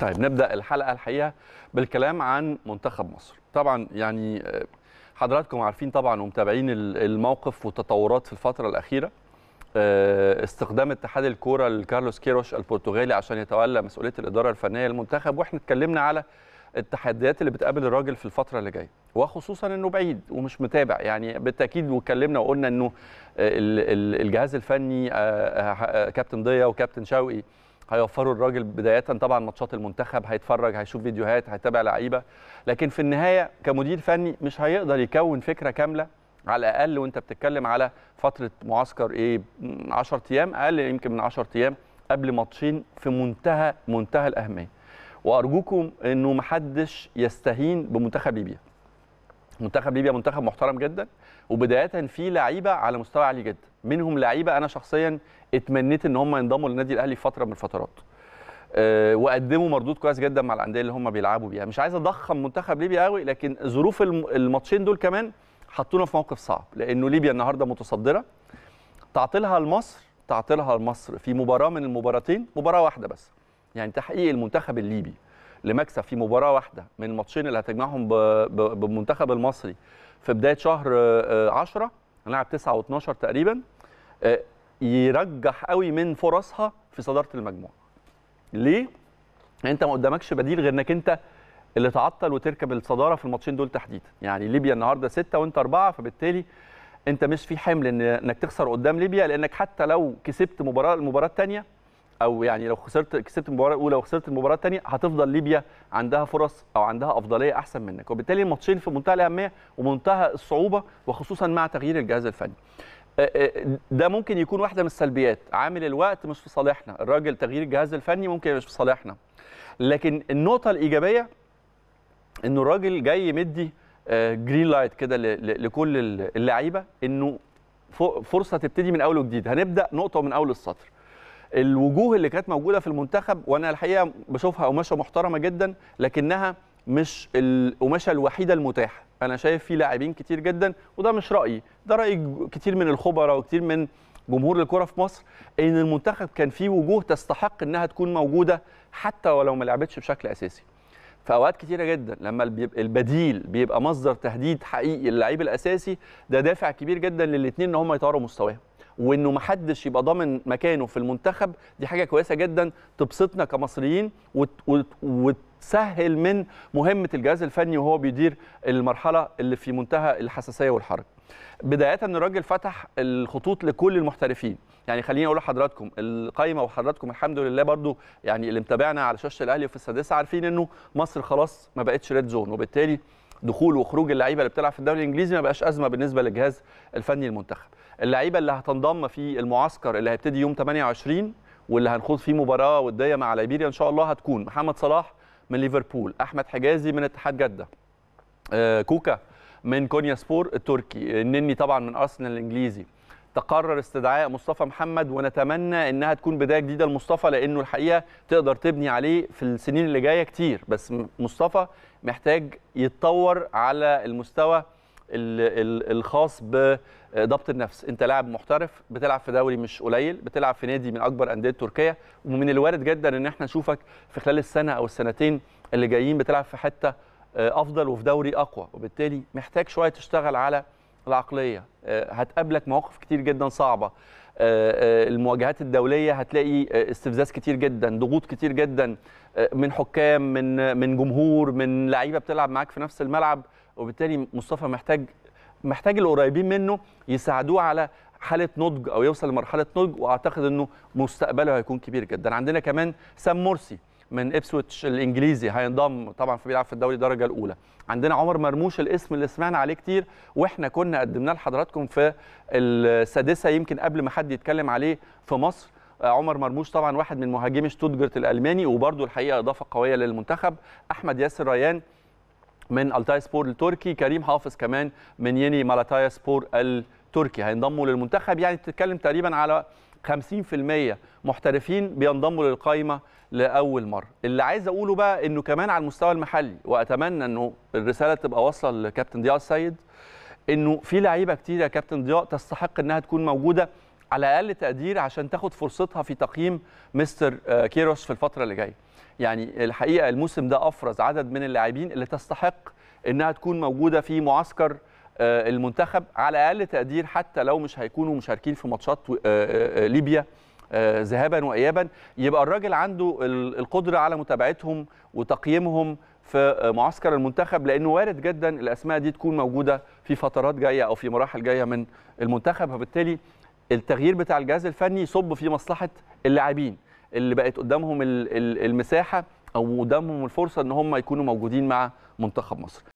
طيب نبدا الحلقه الحقيقه بالكلام عن منتخب مصر طبعا يعني آه، حضراتكم عارفين طبعا ومتابعين الموقف والتطورات في الفتره الاخيره آه، استخدام اتحاد الكوره لكارلوس كيروش البرتغالي عشان يتولى مسؤوليه الاداره الفنيه للمنتخب واحنا اتكلمنا على التحديات اللي بتقابل الراجل في الفتره اللي جايه وخصوصا انه بعيد ومش متابع يعني بالتاكيد واتكلمنا وقلنا انه الجهاز الفني آه، كابتن ضيا وكابتن شوقي هيوفروا الراجل بدايه طبعا ماتشات المنتخب هيتفرج هيشوف فيديوهات هيتابع لعيبه لكن في النهايه كمدير فني مش هيقدر يكون فكره كامله على الاقل وانت بتتكلم على فتره معسكر ايه 10 ايام اقل يمكن من 10 ايام قبل ماتشين في منتهى منتهى الاهميه وارجوكم انه محدش يستهين بمنتخب ليبيا منتخب ليبيا منتخب محترم جدا وبدايه في لعيبه على مستوى عالي جدا منهم لعيبه انا شخصيا اتمنيت ان هم ينضموا للنادي الاهلي في فتره من الفترات آه، وقدموا مردود كويس جدا مع الانديه اللي هم بيلعبوا بيها مش عايز اضخم منتخب ليبيا قوي لكن ظروف الماتشين دول كمان حطونا في موقف صعب لانه ليبيا النهارده متصدره تعطيلها لمصر تعطيلها لمصر في مباراه من المباراتين مباراه واحده بس يعني تحقيق المنتخب الليبي لمكسب في مباراه واحده من الماتشين اللي هتجمعهم بالمنتخب المصري في بدايه شهر 10 آه، هنلعب 9 و12 تقريبا آه، يرجح قوي من فرصها في صداره المجموعه ليه انت ما قدامكش بديل غير انك انت اللي تعطل وتركب الصداره في الماتشين دول تحديدا يعني ليبيا النهارده 6 وانت 4 فبالتالي انت مش في حمل انك تخسر قدام ليبيا لانك حتى لو كسبت مباراه المباراه الثانيه او يعني لو خسرت كسبت المباراه الاولى وخسرت المباراه الثانيه هتفضل ليبيا عندها فرص او عندها افضليه احسن منك وبالتالي الماتشين في منتهى الاهميه ومنتهى الصعوبه وخصوصا مع تغيير الجهاز الفني آه، آه، ده ممكن يكون واحده من السلبيات عامل الوقت مش في صالحنا الراجل تغيير الجهاز الفني ممكن مش في صالحنا لكن النقطه الايجابيه انه الراجل جاي مدي جرين لايت كده لكل اللعيبه انه فرصه تبتدي من اول وجديد هنبدا نقطه من اول السطر الوجوه اللي كانت موجوده في المنتخب وانا الحقيقه بشوفها قماشه محترمه جدا لكنها مش القماشه الوحيده المتاحه انا شايف في لاعبين كتير جدا وده مش رايي ده راي كتير من الخبراء وكتير من جمهور الكره في مصر ان المنتخب كان فيه وجوه تستحق انها تكون موجوده حتى ولو ما لعبتش بشكل اساسي في اوقات كتيره جدا لما البديل بيبقى مصدر تهديد حقيقي للعيب الاساسي ده دافع كبير جدا للاثنين ان هم يطوروا مستواهم وانه ما حدش يبقى ضامن مكانه في المنتخب دي حاجه كويسه جدا تبسطنا كمصريين وتسهل من مهمه الجهاز الفني وهو بيدير المرحله اللي في منتهى الحساسيه والحرج. بدايه ان الراجل فتح الخطوط لكل المحترفين يعني خليني اقول لحضراتكم القايمه وحضراتكم الحمد لله برضو يعني اللي متابعنا على شاشه الاهلي وفي السادسه عارفين انه مصر خلاص ما بقتش ريد زون وبالتالي دخول وخروج اللعيبه اللي بتلعب في الدوري الانجليزي ما بقاش ازمه بالنسبه للجهاز الفني المنتخب اللعيبه اللي هتنضم في المعسكر اللي هيبتدي يوم 28 واللي هنخوض فيه مباراه وديه مع ليبيريا ان شاء الله هتكون محمد صلاح من ليفربول احمد حجازي من اتحاد جده آه، كوكا من كونيا سبور التركي النني طبعا من ارسنال الانجليزي تقرر استدعاء مصطفى محمد ونتمنى انها تكون بدايه جديده لمصطفى لانه الحقيقه تقدر تبني عليه في السنين اللي جايه كتير بس مصطفى محتاج يتطور على المستوى الخاص بضبط النفس انت لاعب محترف بتلعب في دوري مش قليل بتلعب في نادي من اكبر انديه تركيا ومن الوارد جدا ان احنا نشوفك في خلال السنه او السنتين اللي جايين بتلعب في حته آه، افضل وفي دوري اقوى وبالتالي محتاج شويه تشتغل على العقليه آه، هتقابلك مواقف كتير جدا صعبه آه، آه، المواجهات الدوليه هتلاقي استفزاز كتير جدا ضغوط كتير جدا من حكام من من جمهور من لعيبه بتلعب معاك في نفس الملعب وبالتالي مصطفى محتاج محتاج القريبين منه يساعدوه على حاله نضج او يوصل لمرحله نضج واعتقد انه مستقبله هيكون كبير جدا عندنا كمان سام مرسي من ابسويتش الانجليزي هينضم طبعا في بيلعب في الدوري الدرجه الاولى عندنا عمر مرموش الاسم اللي سمعنا عليه كتير واحنا كنا قدمناه لحضراتكم في السادسه يمكن قبل ما حد يتكلم عليه في مصر آه، عمر مرموش طبعا واحد من مهاجمي شتوتجرت الالماني وبرده الحقيقه اضافه قويه للمنتخب احمد ياسر ريان من التاي سبور التركي كريم حافظ كمان من يني مالاتايا سبور التركي هينضموا للمنتخب يعني بتتكلم تقريبا على 50% محترفين بينضموا للقائمه لاول مره اللي عايز اقوله بقى انه كمان على المستوى المحلي واتمنى انه الرساله تبقى واصله لكابتن ضياء السيد انه في لعيبه كتير يا كابتن ضياء تستحق انها تكون موجوده على اقل تقدير عشان تاخد فرصتها في تقييم مستر آه، كيروش في الفتره اللي جايه يعني الحقيقه الموسم ده افرز عدد من اللاعبين اللي تستحق انها تكون موجوده في معسكر آه، المنتخب على اقل تقدير حتى لو مش هيكونوا مشاركين في ماتشات آه، آه، ليبيا ذهابا وايابا يبقى الراجل عنده القدره على متابعتهم وتقييمهم في معسكر المنتخب لانه وارد جدا الاسماء دي تكون موجوده في فترات جايه او في مراحل جايه من المنتخب فبالتالي التغيير بتاع الجهاز الفني يصب في مصلحه اللاعبين اللي بقت قدامهم المساحه او قدامهم الفرصه ان هم يكونوا موجودين مع منتخب مصر